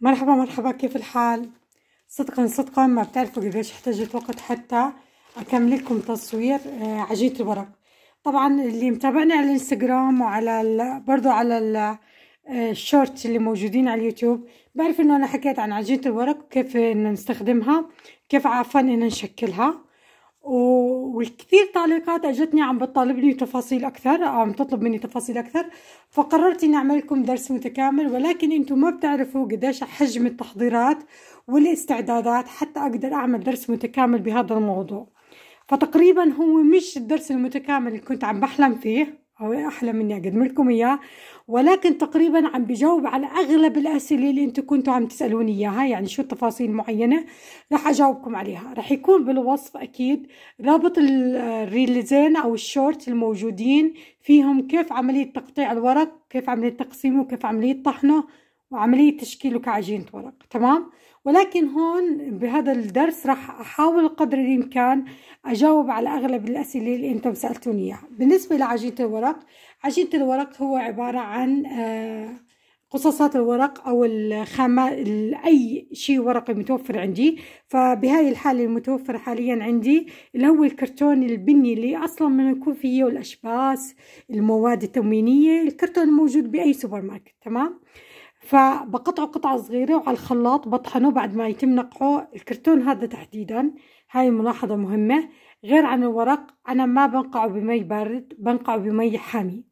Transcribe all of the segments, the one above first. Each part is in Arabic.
مرحبا مرحبا كيف الحال صدقا صدقا ما بتعرفوا قديش احتاجت وقت حتى اكمل لكم تصوير آه، عجينه الورق طبعا اللي متابعني على الانستغرام وعلى برضو على آه، الشورت اللي موجودين على اليوتيوب بعرف انه انا حكيت عن عجينه الورق وكيف نستخدمها كيف عفوا ان نشكلها وكثير تعليقات اجتني عم بتطالبني تفاصيل اكثر عم تطلب مني تفاصيل اكثر فقررت اني اعمل لكم درس متكامل ولكن انتم ما بتعرفوا قديش حجم التحضيرات والاستعدادات حتى اقدر اعمل درس متكامل بهذا الموضوع فتقريبا هو مش الدرس المتكامل اللي كنت عم بحلم فيه أو أحلى مني أقدم لكم إياه ولكن تقريبا عم بجاوب على أغلب الأسئلة اللي أنتم كنتوا عم تسألوني إياها يعني شو التفاصيل معينة راح أجاوبكم عليها راح يكون بالوصف أكيد رابط الريلزين أو الشورت الموجودين فيهم كيف عملية تقطيع الورق كيف عملية تقسيمه كيف عملية طحنه وعملية تشكيله كعجينة ورق تمام ولكن هون بهذا الدرس راح أحاول قدر الإمكان أجاوب على أغلب الأسئلة اللي أنتم سألتوني إياها بالنسبة لعجينة الورق عجينة الورق هو عبارة عن آه، قصصات الورق أو الخامة أي شيء ورقي متوفر عندي فبهاي الحالة المتوفر حاليا عندي اللي هو الكرتون البني اللي أصلا من يكون فيه الأشباس المواد التموينية الكرتون الموجود بأي سوبر ماركت تمام فبقطعه قطع صغيرة وعلى الخلاط بطحنه بعد ما يتم نقعه الكرتون هذا تحديدا هاي ملاحظة مهمة غير عن الورق أنا ما بنقعه بمي بارد بنقعه بمي حامي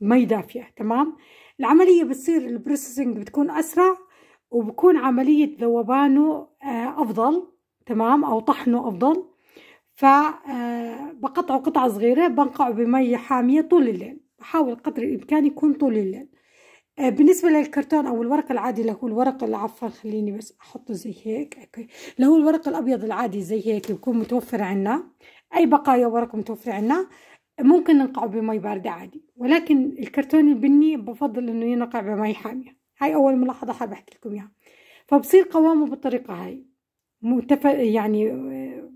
مي دافية تمام العملية بتصير البروسيسنج بتكون أسرع وبكون عملية ذوبانه آه، أفضل تمام أو طحنه أفضل فبقطعه آه، قطع صغيرة بنقعه بمي حامية طول الليل بحاول قدر الإمكان يكون طول الليل آه، بالنسبة للكرتون أو الورق العادي اللي هو الورق عفوا خليني بس أحطه زي هيك أوكي اللي هو الورق الأبيض العادي زي هيك يكون متوفر عنا أي بقايا ورق متوفرة عنا ممكن ننقعه بمي باردة عادي ولكن الكرتون البني بفضل إنه ينقع بمي حامية هاي أول ملاحظة حابة أحكي لكم إياها فبصير قوامه بالطريقة هاي متف... يعني آه،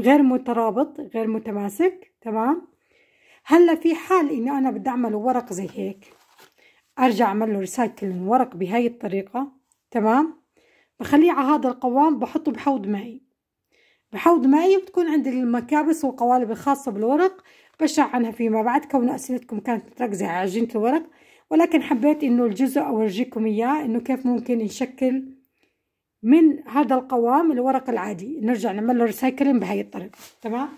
غير مترابط غير متماسك تمام هلا في حال إني أنا بدي أعمل ورق زي هيك ارجع اعمل له ريسايكل الورق بهاي الطريقة تمام بخليه على هذا القوام بحطه بحوض مائي بحوض مائي بتكون عندي المكابس والقوالب الخاصة بالورق بشرح عنها فيما بعد كون اسئلتكم كانت متركزة على عجينة الورق ولكن حبيت انه الجزء اورجيكم اياه انه كيف ممكن نشكل من هذا القوام الورق العادي نرجع نعمل له ريسايكلينج بهاي الطريقة تمام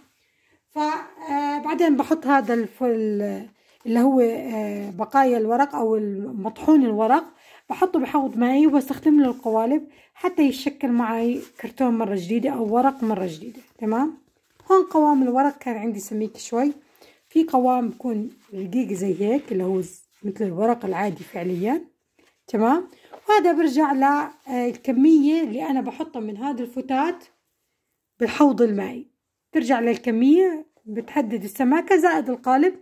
فبعدين آه، بحط هذا الفل اللي هو آه، بقايا الورق او مطحون الورق بحطه بحوض مائي وبستخدم له القوالب حتى يتشكل معي كرتون مرة جديدة او ورق مرة جديدة تمام هون قوام الورق كان عندي سميك شوي في قوام بكون رقيق زي هيك اللي هو مثل الورق العادي فعليا تمام وهذا برجع للكمية آه، اللي انا بحطها من هذا الفتات بالحوض المائي ترجع للكمية بتحدد السماكة زائد القالب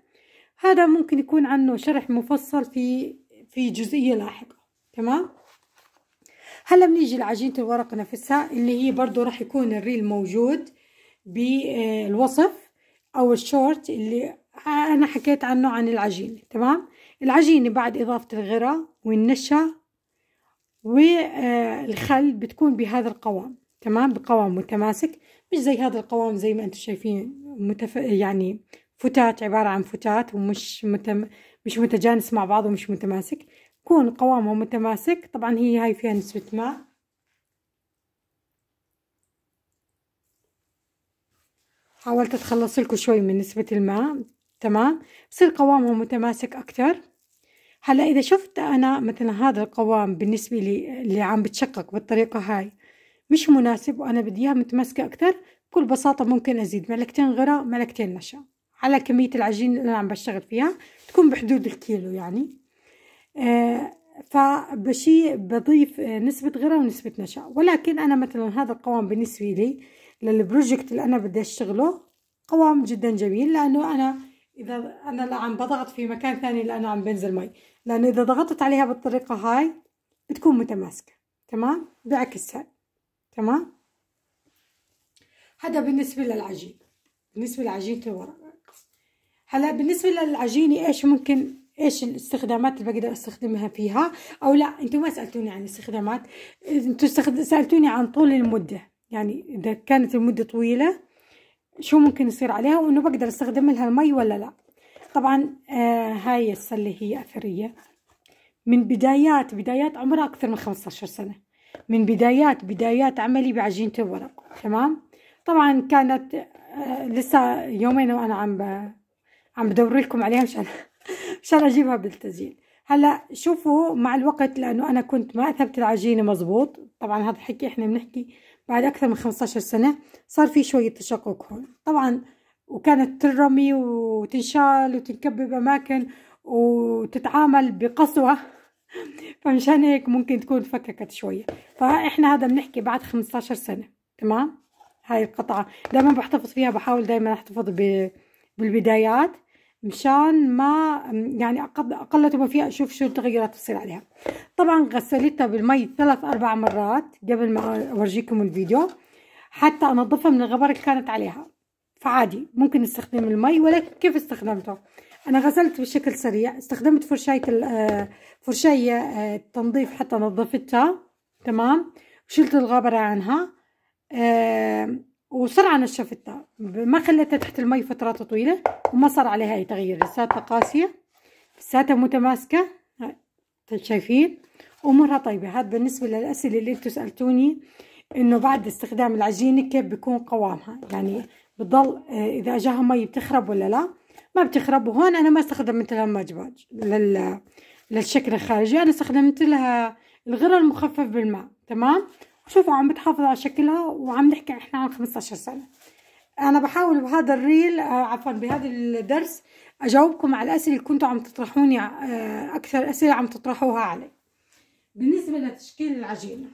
هذا ممكن يكون عنه شرح مفصل في في جزئية لاحقة تمام هلا بنيجي لعجينة الورق نفسها اللي هي برضو راح يكون الريل موجود بالوصف او الشورت اللي انا حكيت عنه عن العجينة تمام العجينة بعد اضافة الغرة والنشا والخل بتكون بهذا القوام تمام بقوام متماسك مش زي هذا القوام زي ما انتم شايفين متف... يعني فتات عبارة عن فتات ومش متم... مش متجانس مع بعض ومش متماسك يكون قوامه متماسك طبعا هي هاي فيها نسبة ماء حاولت اتخلص لكم شوي من نسبة الماء تمام بصير قوامه متماسك اكتر هلا اذا شفت انا مثلا هذا القوام بالنسبة لي اللي عم بتشقق بالطريقة هاي مش مناسب وانا بدي اياه متماسكة اكتر بكل بساطة ممكن ازيد ملكتين غراء ملكتين نشا على كمية العجين اللي أنا عم بشتغل فيها تكون بحدود الكيلو يعني آه فبشي بضيف آه، نسبة غرة ونسبة نشا ولكن أنا مثلا هذا القوام بالنسبة لي للبروجكت اللي أنا بدي أشتغله قوام جدا جميل لأنه أنا إذا أنا لا عم بضغط في مكان ثاني لأنه عم بنزل مي لأنه إذا ضغطت عليها بالطريقة هاي بتكون متماسكة تمام بعكسها تمام هذا بالنسبة للعجين بالنسبة لعجينة الورق هلا بالنسبة للعجينة ايش ممكن ايش الاستخدامات اللي بقدر استخدمها فيها او لا انتوا ما سألتوني عن الاستخدامات انتوا استخد... سألتوني عن طول المدة يعني اذا كانت المدة طويلة شو ممكن يصير عليها وانه بقدر استخدم لها المي ولا لا طبعا آه هاي السلة هي اثرية من بدايات بدايات عمرها اكثر من 15 سنة من بدايات بدايات عملي بعجينة الورق تمام طبعا كانت آه لسه يومين وانا عم عم بدور لكم عليها مشان مشان اجيبها بالتسجيل هلا شوفوا مع الوقت لانه انا كنت ما اثبت العجينه مزبوط طبعا هذا الحكي احنا بنحكي بعد اكثر من 15 سنه صار في شويه تشقق هون طبعا وكانت ترمي وتنشال وتنكب باماكن وتتعامل بقسوه فمشان هيك ممكن تكون فككت شويه فاحنا هذا بنحكي بعد 15 سنه تمام هاي القطعه دائما بحتفظ فيها بحاول دائما احتفظ بالبدايات مشان ما يعني أقل فيها أشوف شو التغيرات تصير عليها طبعا غسلتها بالمي ثلاث أربع مرات قبل ما أورجيكم الفيديو حتى أنظفها من الغبار اللي كانت عليها فعادي ممكن نستخدم المي ولكن كيف استخدمته أنا غسلت بشكل سريع استخدمت فرشاية آه، فرشاية آه، تنظيف حتى نظفتها تمام شلت الغبرة عنها آه، وسرعة نشفتها ما خليتها تحت المي فترات طويلة وما صار عليها أي تغيير لساتها قاسية لساتها متماسكة شايفين أمورها طيبة هذا بالنسبة للأسئلة اللي انتو سألتوني إنه بعد استخدام العجينة كيف بيكون قوامها يعني بتضل آه، إذا أجاها مي بتخرب ولا لا ما بتخرب وهون أنا ما استخدمت لها مجباج لل... للشكل الخارجي أنا استخدمت لها الغرة المخفف بالماء تمام شوفوا عم بتحافظ على شكلها وعم نحكي احنا عن 15 سنة انا بحاول بهذا الريل آه، عفوا بهذا الدرس اجاوبكم على الاسئله اللي كنتوا عم تطرحوني آه، اكثر اسئله عم تطرحوها علي بالنسبه لتشكيل العجينه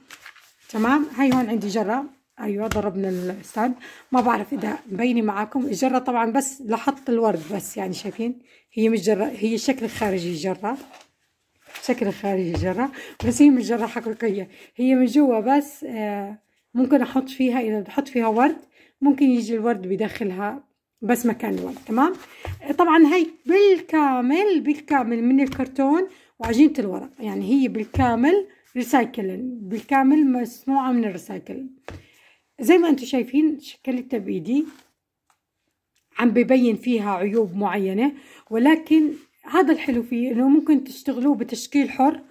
تمام هي هون عندي جره ايوه ضربنا الاستاد ما بعرف اذا مبينه معاكم الجره طبعا بس لحط الورد بس يعني شايفين هي مش جره هي الشكل الخارجي الجره شكل خارج الجرة بس هي مش جرة حقيقية هي من جوا بس آه، ممكن أحط فيها إذا بحط فيها ورد ممكن يجي الورد بيدخلها بس مكان الورد تمام طبعا هي بالكامل بالكامل من الكرتون وعجينة الورق يعني هي بالكامل ريسايكلين بالكامل مصنوعة من الريسايكل زي ما انتم شايفين شكلتها بإيدي عم ببين فيها عيوب معينة ولكن هذا الحلو فيه انه ممكن تشتغلوه بتشكيل حر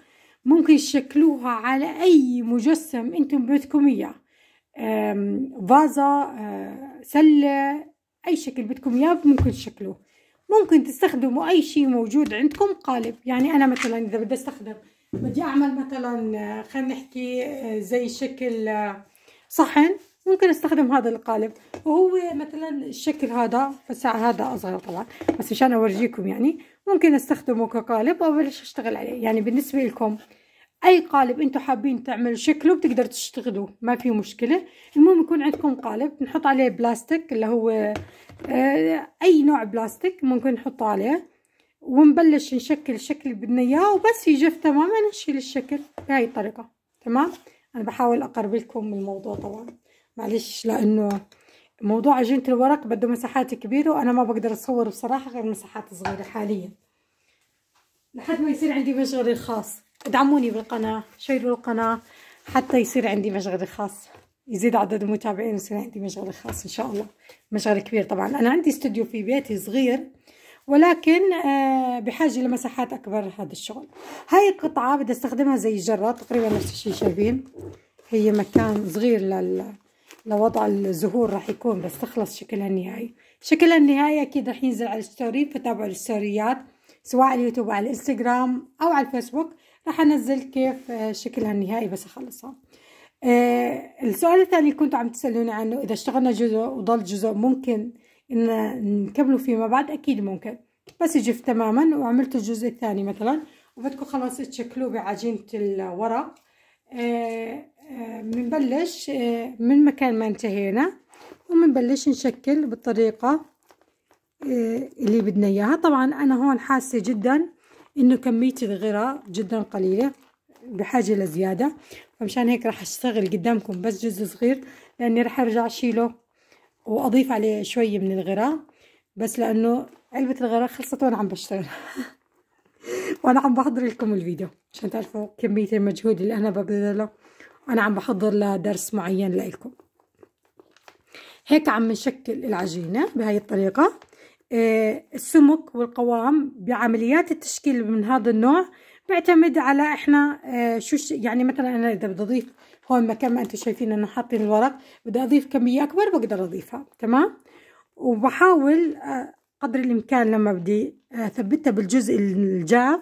ممكن تشكلوها على اي مجسم انتم بدكم اياه فازة آه، سلة اي شكل بدكم اياه ممكن تشكلوه ممكن تستخدموا اي شيء موجود عندكم قالب يعني انا مثلا اذا بدي استخدم بدي اعمل مثلا آه، خلينا نحكي آه، زي شكل صحن ممكن استخدم هذا القالب وهو مثلا الشكل هذا فالساعة هذا اصغر طبعا بس مشان اورجيكم يعني ممكن استخدمه كقالب وابلش اشتغل عليه يعني بالنسبة لكم اي قالب انتم حابين تعملوا شكله بتقدروا تشتغلوه ما في مشكله المهم يكون عندكم قالب نحط عليه بلاستيك اللي هو آه، اي نوع بلاستيك ممكن نحطه عليه ونبلش نشكل الشكل اللي بدنا اياه وبس يجف تماما نشيل الشكل بهاي الطريقه تمام انا بحاول اقرب لكم الموضوع طبعا معلش لانه موضوع عجينة الورق بده مساحات كبيرة وأنا ما بقدر أصور بصراحة غير مساحات صغيرة حاليا لحد ما يصير عندي مشغلي الخاص ادعموني بالقناة شيلوا القناة حتى يصير عندي مشغلي خاص يزيد عدد المتابعين ويصير عندي مشغلي خاص إن شاء الله مشغل كبير طبعا أنا عندي استوديو في بيتي صغير ولكن آه، بحاجة لمساحات أكبر هذا الشغل هاي القطعة بدي استخدمها زي جرة تقريبا نفس الشي شايفين هي مكان صغير لل لوضع الزهور راح يكون بس تخلص شكلها النهائي شكلها النهائي اكيد راح ينزل على الستوري فتابعوا الستوريات سواء على اليوتيوب على الانستغرام او على الفيسبوك راح انزل كيف آه، شكلها النهائي بس اخلصها آه السؤال الثاني كنت عم تسألوني عنه إذا اشتغلنا جزء وضل جزء ممكن إن نكمله فيما بعد أكيد ممكن بس يجف تماما وعملت الجزء الثاني مثلا وبدكم خلاص تشكلوه بعجينة الورق بنبلش آه، آه، آه، من مكان ما انتهينا وبنبلش نشكل بالطريقة اللي بدنا اياها طبعا انا هون حاسة جدا انه كمية الغراء جدا قليلة بحاجة لزيادة فمشان هيك راح اشتغل قدامكم بس جزء صغير لاني راح ارجع اشيله واضيف عليه شوية من الغراء بس لانه علبة الغراء خلصت وانا عم بشتغل وانا عم بحضر لكم الفيديو عشان تعرفوا كمية المجهود اللي انا ببذله انا عم بحضر لدرس معين لكم هيك عم نشكل العجينة بهاي الطريقة آه، السمك والقوام بعمليات التشكيل من هذا النوع بيعتمد على احنا آه، شو يعني مثلا انا اذا بدي اضيف هون مكان ما انتم شايفين انه حاطين الورق بدي اضيف كميه اكبر بقدر اضيفها تمام وبحاول آه، قدر الامكان لما بدي اثبتها بالجزء الجاف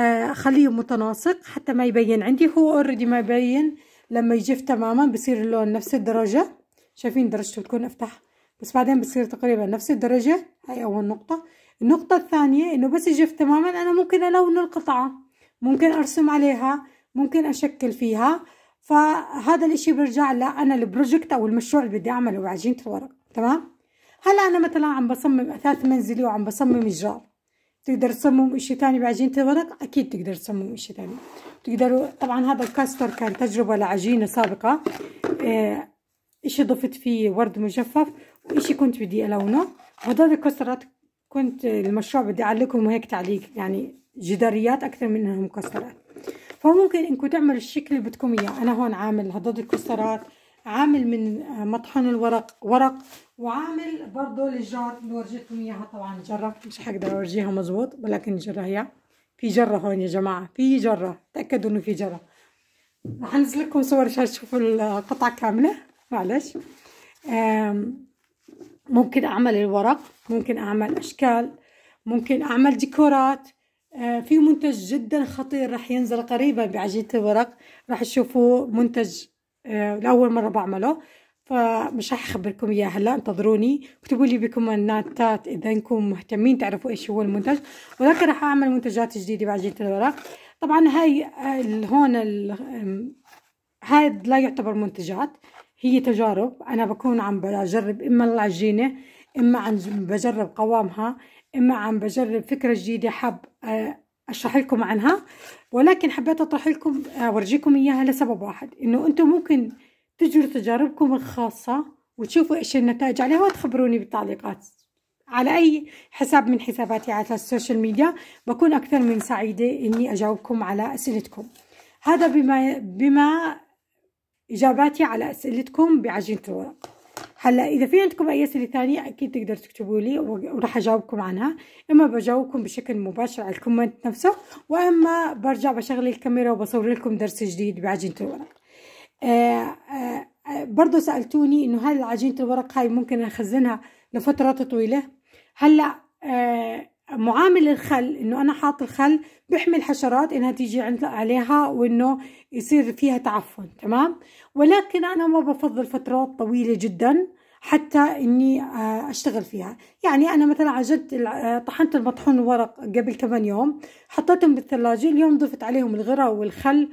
اخليه آه، متناسق حتى ما يبين عندي هو اوريدي ما يبين لما يجف تماما بصير اللون نفس الدرجة شايفين درجته تكون افتح بس بعدين بصير تقريبا نفس الدرجة هاي اول نقطة النقطة الثانية انه بس يجف تماما انا ممكن الون القطعة ممكن ارسم عليها ممكن اشكل فيها فهذا الاشي برجع لا انا البروجكت او المشروع اللي بدي اعمله بعجينه الورق تمام هلا انا مثلا عم بصمم اثاث منزلي وعم بصمم جرار تقدر تصمم اشي تاني بعجينة الورق اكيد تقدر تصمم اشي تاني تقدروا طبعا هذا الكاستر كان تجربة لعجينة سابقة آه، اشي ضفت فيه ورد مجفف واشي كنت بدي الونه وهذول الكاسترات كنت المشروع بدي اعلقهم هيك تعليق يعني جداريات اكثر من انهم مكسرات فممكن انكم تعملوا الشكل اللي بدكم اياه انا هون عامل هذول الكاسترات عامل من مطحن الورق ورق وعامل برضو الجار اللي ورجيتكم اياها طبعا الجره مش حقدر اورجيها مظبوط ولكن الجره هي في جره هون يا جماعه في جره تاكدوا انه في جره راح انزل لكم صور عشان تشوفوا القطعه كامله معلش ممكن اعمل الورق ممكن اعمل اشكال ممكن اعمل ديكورات آه، في منتج جدا خطير راح ينزل قريبا بعجينه الورق راح تشوفوا منتج لأول مرة بعمله فمش راح أخبركم إياه هلا انتظروني اكتبوا لي بكومنتات إذا أنكم مهتمين تعرفوا إيش هو المنتج ولكن راح أعمل منتجات جديدة بعجينة الورق طبعا هاي هون هاد لا يعتبر منتجات هي تجارب أنا بكون عم بجرب إما العجينة إما عم بجرب قوامها إما عم بجرب فكرة جديدة حاب اشرح لكم عنها ولكن حبيت اطرح لكم اورجيكم اياها لسبب واحد انه انتم ممكن تجروا تجاربكم الخاصة وتشوفوا ايش النتائج عليها وتخبروني بالتعليقات على اي حساب من حساباتي على السوشيال ميديا بكون اكثر من سعيدة اني اجاوبكم على اسئلتكم هذا بما بما اجاباتي على اسئلتكم بعجينة الورق هلا اذا في عندكم اي اسئله ثانيه اكيد تقدروا تكتبوا لي وراح اجاوبكم عنها اما بجاوبكم بشكل مباشر على الكومنت نفسه واما برجع بشغل الكاميرا وبصور لكم درس جديد بعجينه الورق برضه آه، آه، آه، برضو سألتوني إنه هل عجينة الورق هاي ممكن أخزنها لفترات طويلة هلا معامل الخل انه انا حاط الخل بحمي الحشرات انها تيجي عند عليها وانه يصير فيها تعفن تمام ولكن انا ما بفضل فترات طويله جدا حتى اني آه، اشتغل فيها يعني انا مثلا عجنت آه، طحنت المطحون ورق قبل كمان يوم حطيتهم بالثلاجة اليوم ضفت عليهم الغرة والخل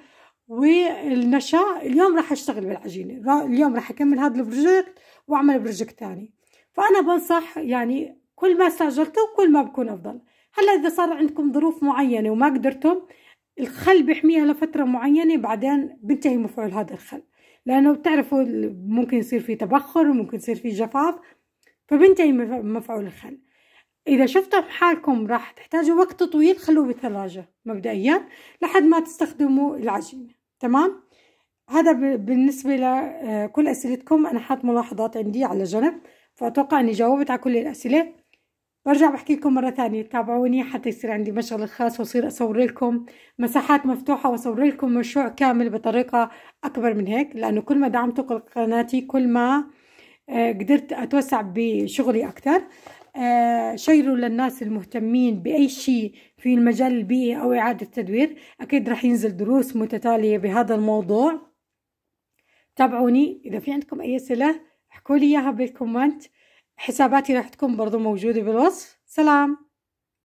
والنشا اليوم راح اشتغل بالعجينة اليوم راح اكمل هذا البروجكت واعمل بروجكت ثاني فانا بنصح يعني كل ما سجلتوا كل ما بكون أفضل هلا إذا صار عندكم ظروف معينة وما قدرتم الخل بيحميها لفترة معينة بعدين بنتهي مفعول هذا الخل لأنه بتعرفوا ممكن يصير في تبخر وممكن يصير في جفاف فبنتهي مفعول الخل إذا شفتوا حالكم راح تحتاجوا وقت طويل خلوه بالثلاجة مبدئيا لحد ما تستخدموا العجينة تمام؟ هذا بالنسبة لكل آه، أسئلتكم أنا حاط ملاحظات عندي على جنب فأتوقع أني جاوبت على كل الأسئلة برجع بحكي لكم مره ثانيه تابعوني حتى يصير عندي مشغل خاص واصير اصور لكم مساحات مفتوحه واصور لكم مشروع كامل بطريقه اكبر من هيك لانه كل ما دعمتوا قناتي كل ما آه، قدرت اتوسع بشغلي اكثر آه، شيروا للناس المهتمين باي شيء في المجال البيئي او اعاده التدوير اكيد راح ينزل دروس متتاليه بهذا الموضوع تابعوني اذا في عندكم اي اسئله احكوا لي اياها بالكومنت حساباتي راح تكون برضو موجودة بالوصف سلام